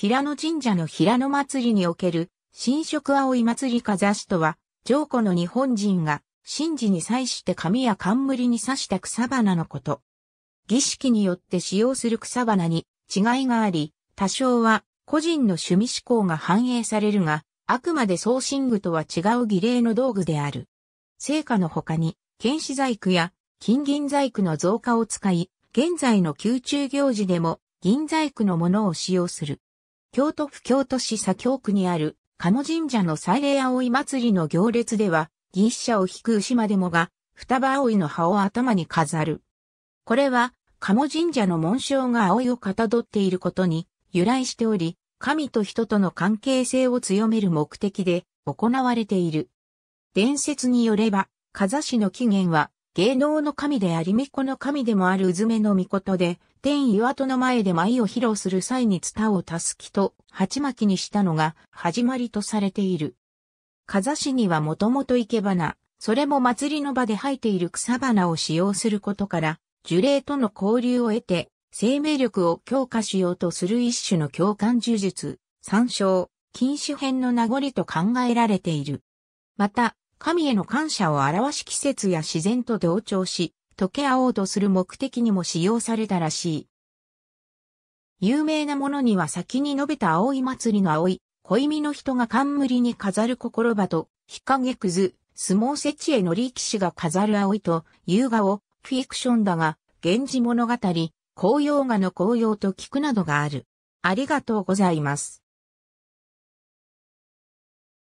平野神社の平野祭りにおける、神職葵祭りかざしとは、上古の日本人が、神事に際して紙や冠に刺した草花のこと。儀式によって使用する草花に違いがあり、多少は個人の趣味思考が反映されるが、あくまで送信具とは違う儀礼の道具である。成果の他に、剣士細工や金銀細工の増加を使い、現在の宮中行事でも銀細工のものを使用する。京都府京都市左京区にある、鴨神社の祭礼葵祭りの行列では、銀車を引く牛までもが、双葉葵の葉を頭に飾る。これは、鴨神社の紋章が葵をかたどっていることに由来しており、神と人との関係性を強める目的で行われている。伝説によれば、風氏の起源は、芸能の神であり巫女の神でもあるうずめの命で、天岩戸の前で舞を披露する際にツをたすきと鉢巻きにしたのが始まりとされている。風氏にはもともと生け花、それも祭りの場で生えている草花を使用することから、樹齢との交流を得て、生命力を強化しようとする一種の共感呪術、参照、禁止編の名残と考えられている。また、神への感謝を表し季節や自然と同調し、溶け合おうとする目的にも使用されたらしい。有名なものには先に述べた葵祭りの葵、恋みの人が冠に飾る心場と、日陰くず、相撲設置への力士が飾る葵と、優雅を、フィクションだが、源氏物語、紅葉画の紅葉と聞くなどがある。ありがとうございます。